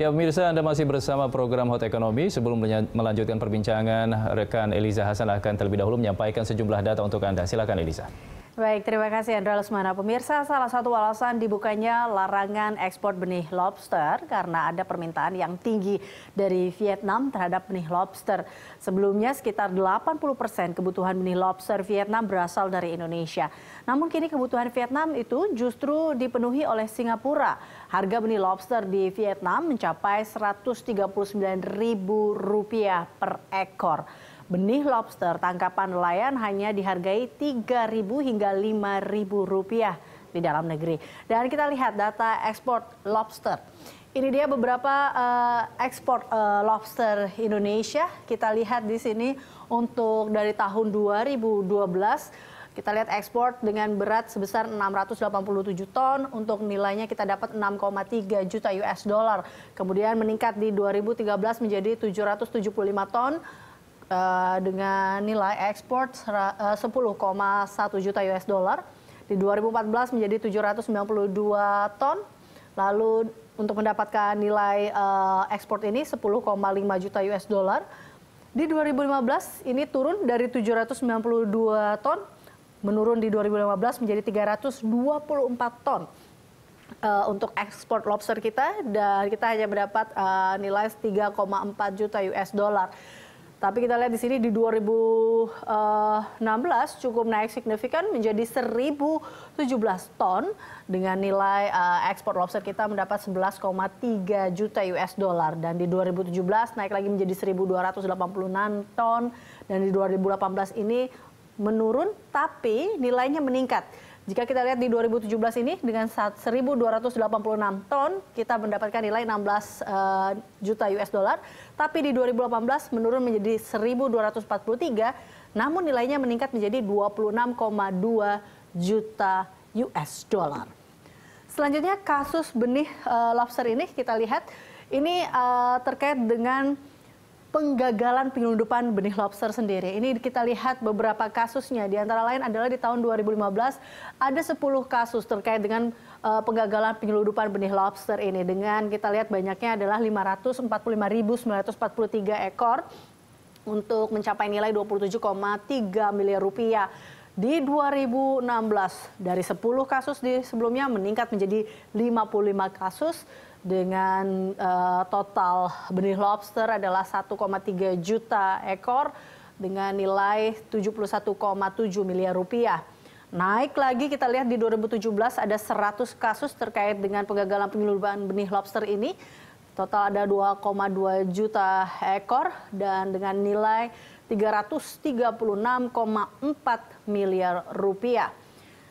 Ya pemirsa Anda masih bersama program Hot Ekonomi. Sebelum melanjutkan perbincangan, rekan Eliza Hasan akan terlebih dahulu menyampaikan sejumlah data untuk Anda. Silakan Eliza. Baik, terima kasih Andra Lesmana. Pemirsa, salah satu alasan dibukanya larangan ekspor benih lobster karena ada permintaan yang tinggi dari Vietnam terhadap benih lobster. Sebelumnya sekitar 80 persen kebutuhan benih lobster Vietnam berasal dari Indonesia. Namun kini kebutuhan Vietnam itu justru dipenuhi oleh Singapura. Harga benih lobster di Vietnam mencapai Rp139.000 per ekor benih lobster tangkapan nelayan hanya dihargai Rp3.000 hingga Rp5.000 di dalam negeri. Dan kita lihat data ekspor lobster. Ini dia beberapa uh, ekspor uh, lobster Indonesia. Kita lihat di sini untuk dari tahun 2012 kita lihat ekspor dengan berat sebesar 687 ton untuk nilainya kita dapat 6,3 juta US dollar. Kemudian meningkat di 2013 menjadi 775 ton Eh, dengan nilai ekspor 10,1 eh, juta US dollar di 2014 menjadi 792 ton lalu untuk mendapatkan nilai eh, ekspor ini 10,5 juta US dollar di 2015 ini turun dari 792 ton menurun di 2015 menjadi 324 ton uh, untuk ekspor lobster kita dan kita hanya mendapat uh, nilai 3,4 juta US dollar. Tapi kita lihat di sini di 2016 eh, cukup naik signifikan menjadi 1017 ton dengan nilai eh, ekspor lobster kita mendapat 11,3 juta US dollar dan di 2017 naik lagi menjadi 1286 ton dan di 2018 ini menurun tapi nilainya meningkat jika kita lihat di 2017 ini dengan 1.286 ton kita mendapatkan nilai 16 uh, eh, juta US dollar, tapi di 2018 menurun menjadi 1.243, namun nilainya meningkat menjadi 26,2 juta US dollar. Selanjutnya kasus benih uh, lobster ini kita lihat ini uh, terkait dengan penggagalan penyelundupan benih lobster sendiri. Ini kita lihat beberapa kasusnya. Di antara lain adalah di tahun 2015 ada 10 kasus terkait dengan uh, penggagalan penyelundupan benih lobster ini. Dengan kita lihat banyaknya adalah 545.943 ekor untuk mencapai nilai 27,3 miliar rupiah di 2016 dari 10 kasus di sebelumnya meningkat menjadi 55 kasus dengan uh, total benih lobster adalah 1,3 juta ekor dengan nilai 71,7 miliar rupiah. Naik lagi kita lihat di 2017 ada 100 kasus terkait dengan penggagalan penyelundupan benih lobster ini. Total ada 2,2 juta ekor dan dengan nilai 336,4 miliar rupiah.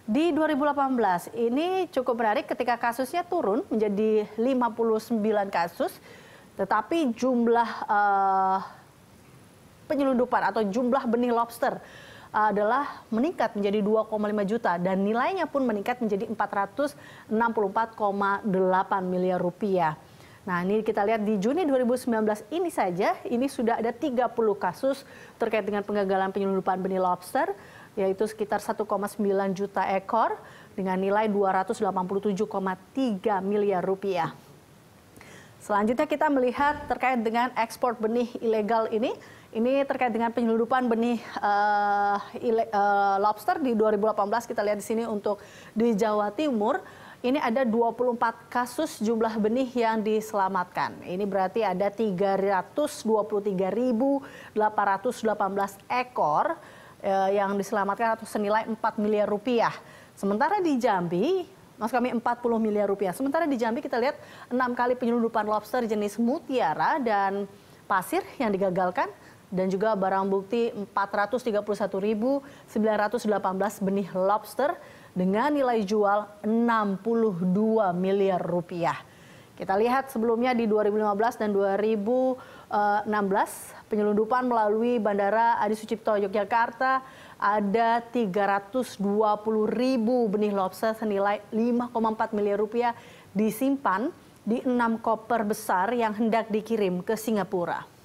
Di 2018 ini cukup menarik ketika kasusnya turun menjadi 59 kasus, tetapi jumlah uh, penyelundupan atau jumlah benih lobster adalah meningkat menjadi 2,5 juta dan nilainya pun meningkat menjadi 464,8 miliar rupiah. Nah, ini kita lihat di Juni 2019 ini saja, ini sudah ada 30 kasus terkait dengan penggagalan penyelundupan benih lobster, yaitu sekitar 1,9 juta ekor dengan nilai 287,3 miliar rupiah. Selanjutnya kita melihat terkait dengan ekspor benih ilegal ini. Ini terkait dengan penyelundupan benih uh, ile, uh, lobster di 2018 kita lihat di sini untuk di Jawa Timur ini ada 24 kasus jumlah benih yang diselamatkan. Ini berarti ada 323.818 ekor eh, yang diselamatkan atau senilai 4 miliar rupiah. Sementara di Jambi, maksud kami 40 miliar rupiah. Sementara di Jambi kita lihat 6 kali penyelundupan lobster jenis mutiara dan pasir yang digagalkan dan juga barang bukti 431.918 benih lobster dengan nilai jual 62 miliar rupiah. Kita lihat sebelumnya di 2015 dan 2016 penyelundupan melalui Bandara Adi Sucipto Yogyakarta ada 320 ribu benih lobster senilai 5,4 miliar rupiah disimpan di enam koper besar yang hendak dikirim ke Singapura.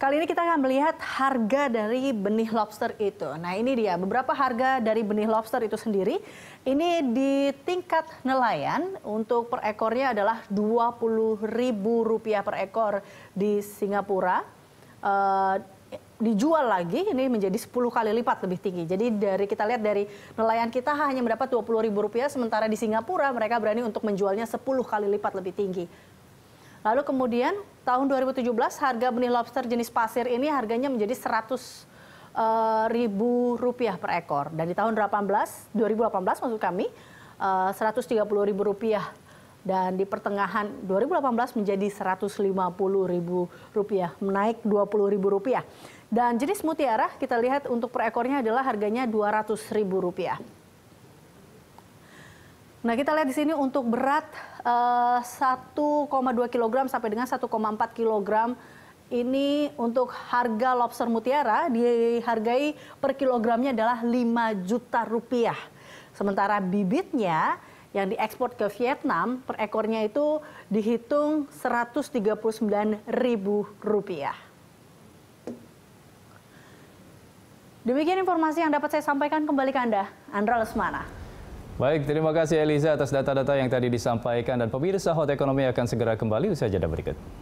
Kali ini kita akan melihat harga dari benih lobster itu. Nah ini dia beberapa harga dari benih lobster itu sendiri. Ini di tingkat nelayan untuk per ekornya adalah Rp20.000 per ekor di Singapura. E, dijual lagi ini menjadi 10 kali lipat lebih tinggi. Jadi dari kita lihat dari nelayan kita hanya mendapat Rp20.000 sementara di Singapura mereka berani untuk menjualnya 10 kali lipat lebih tinggi. Lalu kemudian tahun 2017 harga benih lobster jenis pasir ini harganya menjadi 100 uh, eh, ribu rupiah per ekor. Dan di tahun 18, 2018 maksud kami eh, uh, 130 ribu rupiah dan di pertengahan 2018 menjadi 150 ribu rupiah menaik 20 ribu rupiah. Dan jenis mutiara kita lihat untuk per ekornya adalah harganya 200 ribu rupiah. Nah, kita lihat di sini untuk berat uh, 1,2 kg sampai dengan 1,4 kg ini untuk harga lobster mutiara dihargai per kilogramnya adalah 5 juta rupiah. Sementara bibitnya yang diekspor ke Vietnam per ekornya itu dihitung 139 ribu rupiah. Demikian informasi yang dapat saya sampaikan kembali ke Anda, Andra Lesmana. Baik, terima kasih Eliza atas data-data yang tadi disampaikan dan pemirsa Hot Ekonomi akan segera kembali usai jeda berikut.